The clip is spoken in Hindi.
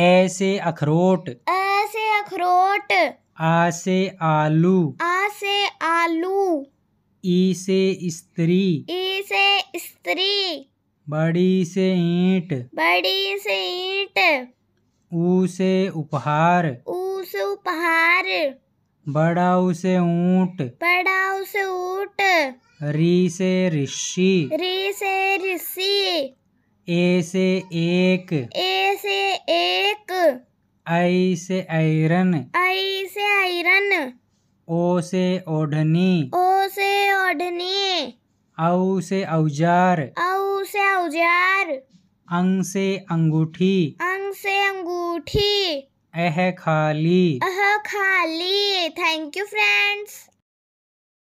ऐसे अखरोट ऐसे अखरोट आ से आलू आ से आलू ई से स्त्री ई से स्त्री बड़ी से ईंट बड़ी से ईंट ऊ से उपहार ऊ से उपहार बड़ा उसे ऊंट बड़ा उसे ऊंट री से ऋषि री से ऋषि ए से एक ए से एक आई से आयरन आई से आयरन ओ से ओढ़नी ओ से ओढ़नी औ से औजार औ से औजार अंग से अंगूठी अंग से अंगूठी अह खाली अह खाली थैंक यू फ्रेंड्स